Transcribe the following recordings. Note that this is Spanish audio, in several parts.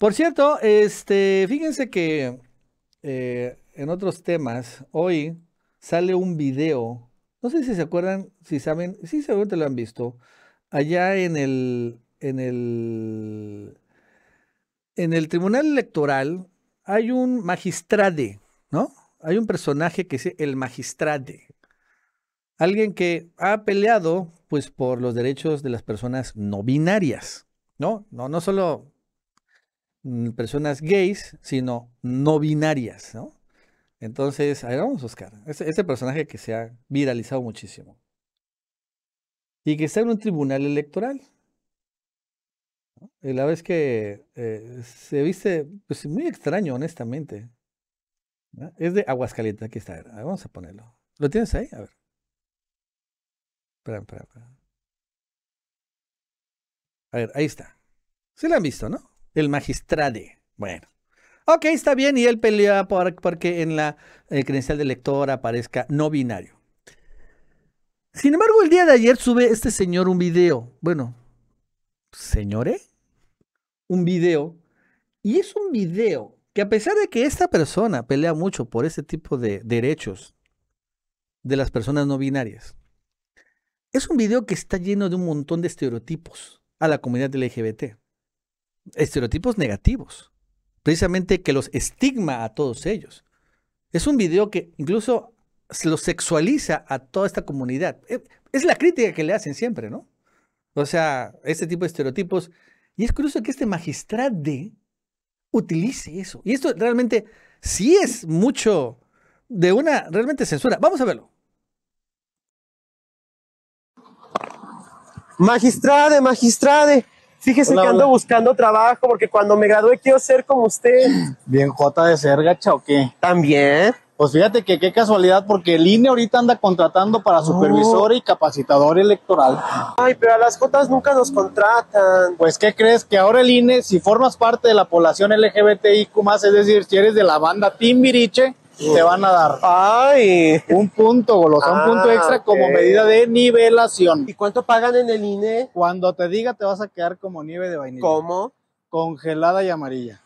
Por cierto, este, fíjense que eh, en otros temas, hoy sale un video, no sé si se acuerdan, si saben, sí seguramente lo han visto, allá en el, en el, en el Tribunal Electoral hay un magistrade, ¿no? Hay un personaje que es el magistrade. Alguien que ha peleado, pues, por los derechos de las personas no binarias, ¿no? No, no solo Mm, personas gays, sino no binarias, ¿no? Entonces, a ver, vamos a buscar. Ese, personaje que se ha viralizado muchísimo. Y que está en un tribunal electoral. Y la vez que eh, se viste, pues muy extraño, honestamente. Es de Aguascalientes, aquí está. vamos a ponerlo. ¿Lo tienes ahí? A ver. Espera, espera, espera. A ver, ahí está. ¿Se lo han visto, ¿no? El magistrade. Bueno. Ok, está bien. Y él pelea porque en la eh, credencial de lector aparezca no binario. Sin embargo, el día de ayer sube este señor un video. Bueno, señore, un video. Y es un video que a pesar de que esta persona pelea mucho por ese tipo de derechos de las personas no binarias, es un video que está lleno de un montón de estereotipos a la comunidad LGBT estereotipos negativos, precisamente que los estigma a todos ellos. Es un video que incluso los lo sexualiza a toda esta comunidad. E, es la crítica que le hacen siempre, ¿no? O sea, este tipo de estereotipos. Y es curioso que este magistrado utilice eso. Y esto realmente sí es mucho de una realmente censura. Vamos a verlo. Magistrade, magistrade, Fíjese que ando buscando trabajo porque cuando me gradué quiero ser como usted. Bien, Jota de ser gacha o qué? También. Pues fíjate que qué casualidad, porque el INE ahorita anda contratando para oh. supervisor y capacitador electoral. Ay, pero a las Jotas nunca nos contratan. Pues, ¿qué crees? Que ahora el INE, si formas parte de la población LGBTIQ, es decir, si eres de la banda Timbiriche, te van a dar. Un punto, boludo, un ah, punto extra como medida de nivelación. ¿Y cuánto pagan en el INE? Cuando te diga te vas a quedar como nieve de vainilla. ¿Cómo? Congelada y amarilla.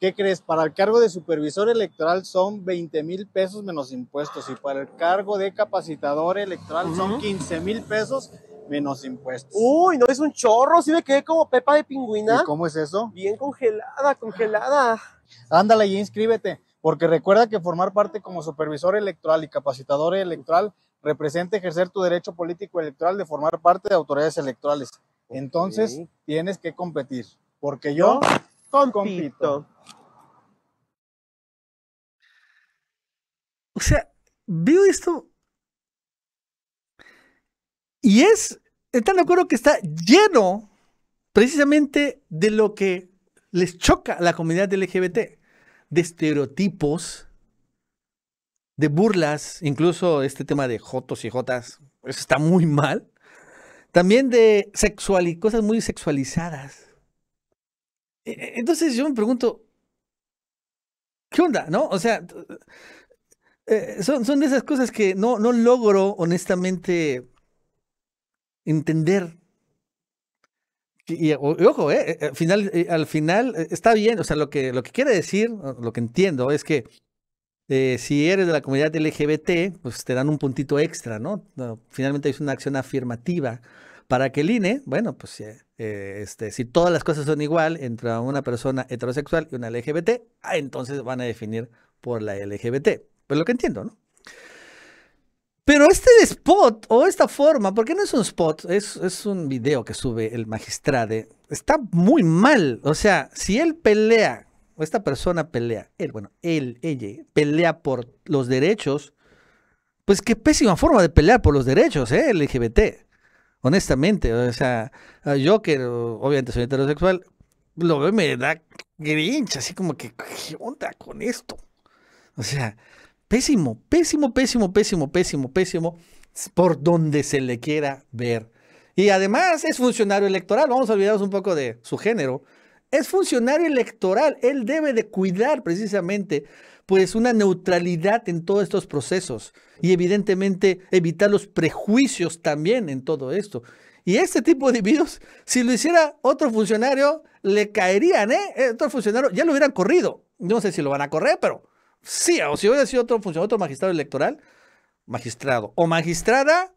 ¿Qué crees? Para el cargo de supervisor electoral son 20 mil pesos menos impuestos y para el cargo de capacitador electoral son 15 mil pesos menos impuestos. Uy, no es un chorro, si me quedé como pepa de pingüina. ¿Y cómo es eso? Bien congelada, congelada. Ándale y inscríbete porque recuerda que formar parte como supervisor electoral y capacitador electoral representa ejercer tu derecho político electoral de formar parte de autoridades electorales. Entonces, tienes que competir, porque yo compito. compito. O sea, veo esto y es, están de acuerdo que está lleno precisamente de lo que les choca a la comunidad LGBT de estereotipos, de burlas, incluso este tema de jotos y jotas, eso está muy mal. También de sexual, cosas muy sexualizadas. E-, e-, entonces yo me pregunto, ¿qué onda? ¿No? O sea, eh, son, esas cosas que no, no logro honestamente entender y, ojo, eh, eh, al final, eh, está bien, o sea, lo que, lo que quiere decir, lo que entiendo es que si eres de la comunidad LGBT, pues te dan un puntito extra, ¿no? Finalmente es una acción afirmativa para que el INE, bueno, pues este, si todas las cosas son igual entre una persona heterosexual y una LGBT, ah, entonces van a definir por la LGBT. Pues lo que entiendo, ¿no? Pero este spot o esta forma, porque no es un spot, es, un video que sube el magistrade, está muy mal. O sea, si él pelea, o esta persona pelea, él, bueno, él, ella, pelea por los derechos, pues qué pésima forma de pelear por los derechos, ¿eh? LGBT. Honestamente, o sea, yo que obviamente soy heterosexual, lo veo me da grincha. así como que, ¿qué onda con esto? O sea, Pésimo, pésimo, pésimo, pésimo, pésimo, pésimo, por donde se le quiera ver. Y además es funcionario electoral, vamos a olvidarnos un poco de su género. Es funcionario electoral, él debe de cuidar precisamente pues una neutralidad en todos estos procesos y evidentemente evitar los prejuicios también en todo esto. Y este tipo de videos, si lo hiciera otro funcionario, le caerían, ¿eh? Otro funcionario, ya lo hubieran corrido. No sé si lo van a correr, pero Sí, o si hubiera sido otro funcionario, otro magistrado electoral, magistrado o magistrada,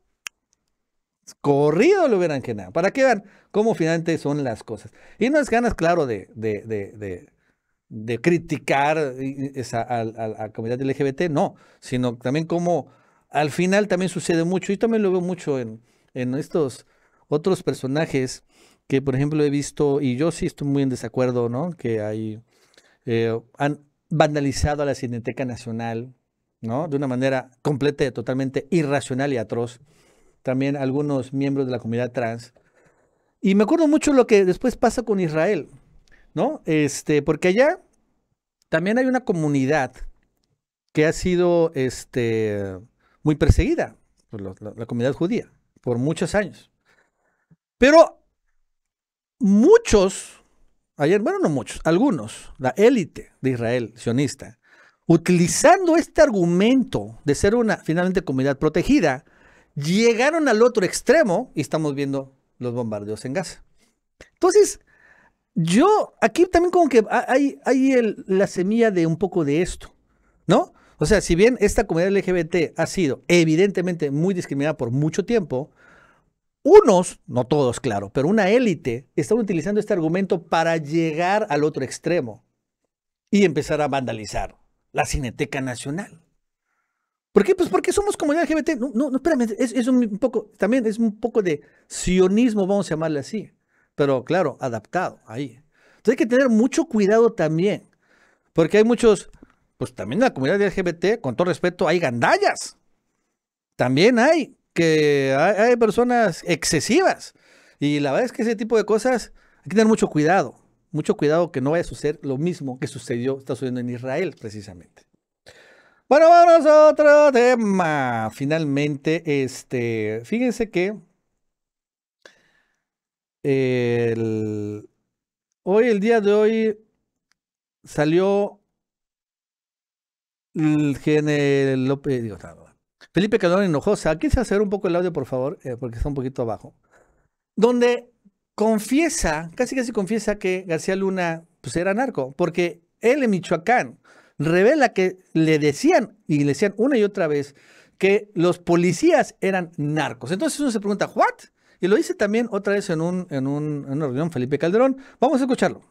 corrido lo hubieran generado. Para que vean cómo finalmente son las cosas. Y no es ganas, claro, de, de, de, de criticar a, la comunidad LGBT, no, sino también cómo al final también sucede mucho. Y también lo veo mucho en, estos otros personajes que, por ejemplo, he visto, y yo sí estoy muy en desacuerdo, ¿no? Que hay. Eh, han, vandalizado a la Cineteca Nacional, ¿no? De una manera completa, totalmente irracional y atroz. También algunos miembros de la comunidad trans. Y me acuerdo mucho lo que después pasa con Israel, ¿no? Este, porque allá también hay una comunidad que ha sido este, muy perseguida, por la comunidad judía, por muchos años. Pero muchos ayer, bueno, no muchos, algunos, la élite de Israel, sionista, utilizando este argumento de ser una finalmente comunidad protegida, llegaron al otro extremo y estamos viendo los bombardeos en Gaza. Entonces, yo aquí también como que hay, la semilla de un poco de esto, ¿no? O sea, si bien esta comunidad LGBT ha sido evidentemente muy discriminada por mucho tiempo, unos, no todos, claro, pero una élite está utilizando este argumento para llegar al otro extremo y empezar a vandalizar la Cineteca Nacional. ¿Por qué? Pues porque somos comunidad LGBT. No, no, espérame, es, un poco, también es un poco de sionismo, vamos a llamarle así, pero claro, adaptado ahí. Entonces hay que tener mucho cuidado también, porque hay muchos, pues también en la comunidad LGBT, con todo respeto, hay gandallas. También hay que hay, personas excesivas. Y la verdad es que ese tipo de cosas hay que tener mucho cuidado. Mucho cuidado que no vaya a suceder lo mismo que sucedió, está sucediendo en Israel precisamente. Bueno, vamos a otro tema. Finalmente, este, fíjense que hoy, el día de hoy, salió el, general López Digotado. Felipe Calderón Hinojosa, aquí se hacer un poco el audio, por favor, eh, porque está un poquito abajo, donde confiesa, casi casi confiesa que García Luna pues, era narco, porque él en Michoacán revela que le decían y le decían una y otra vez que los policías eran narcos. Entonces uno se pregunta, ¿what? Y lo dice también otra vez en, un, en, un, en una reunión Felipe Calderón. Vamos a escucharlo.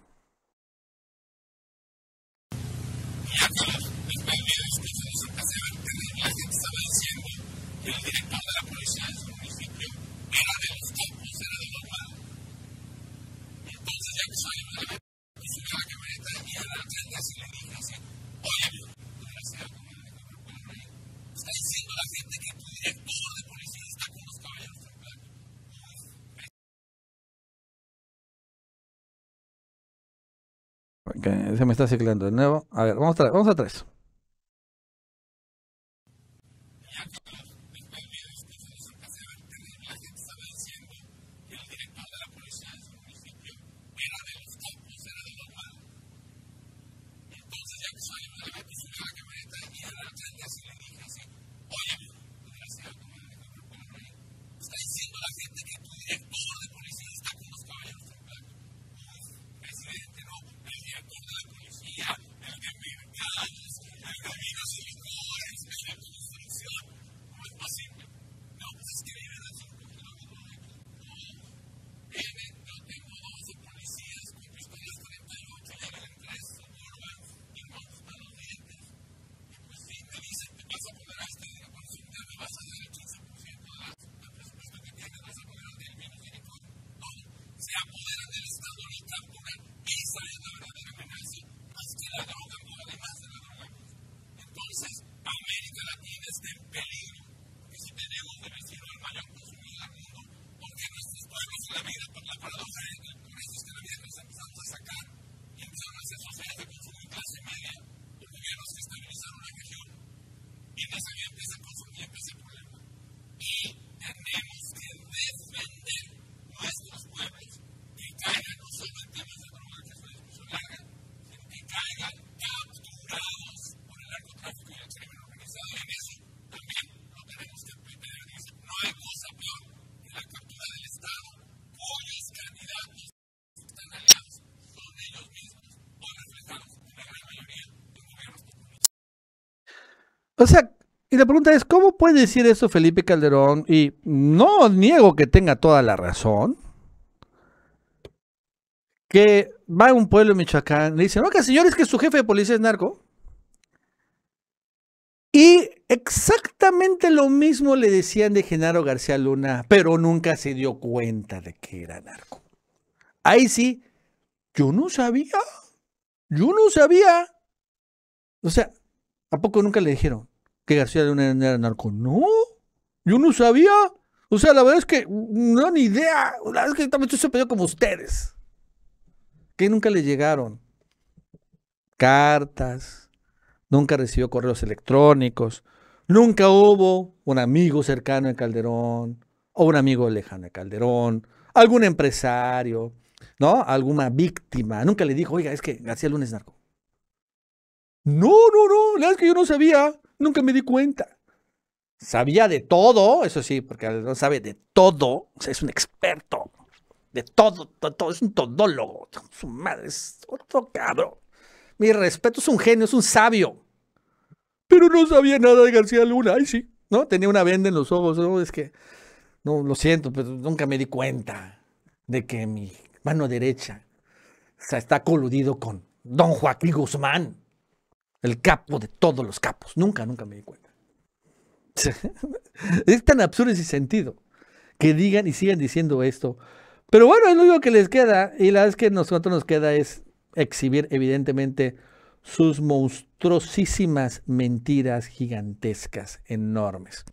se me está ciclando de nuevo. A ver, vamos a, vamos a tres. O sea, y la pregunta es, ¿cómo puede decir eso Felipe Calderón? Y no niego que tenga toda la razón. Que va a un pueblo en Michoacán, le dicen, oiga, señores, que su jefe de policía es narco. Y exactamente lo mismo le decían de Genaro García Luna, pero nunca se dio cuenta de que era narco. Ahí sí, yo no sabía, yo no sabía. O sea, ¿a poco nunca le dijeron? que García Luna era narco. No, yo no sabía. O sea, la verdad es que no, ni idea. La verdad es que también estoy sorprendido como ustedes. Que nunca le llegaron cartas, nunca recibió correos electrónicos, nunca hubo un amigo cercano de Calderón o un amigo lejano de Calderón, algún empresario, ¿no? Alguna víctima. Nunca le dijo, oiga, es que García Luna es narco. No, no, no, la verdad es que yo no sabía. Nunca me di cuenta. Sabía de todo, eso sí, porque no sabe de todo, o sea, es un experto. De todo, todo, es un todólogo. Su madre es otro cabrón. Mi respeto es un genio, es un sabio. Pero no sabía nada de García Luna, ahí sí, ¿no? Tenía una venda en los ojos, ¿no? Es que, no, lo siento, pero nunca me di cuenta de que mi mano derecha está coludido con don Joaquín Guzmán. El capo de todos los capos. Nunca, nunca me di cuenta. es tan absurdo ese sentido que digan y sigan diciendo esto. Pero bueno, es lo único que les queda. Y la vez que nosotros nos queda es exhibir, evidentemente, sus monstruosísimas mentiras gigantescas, enormes.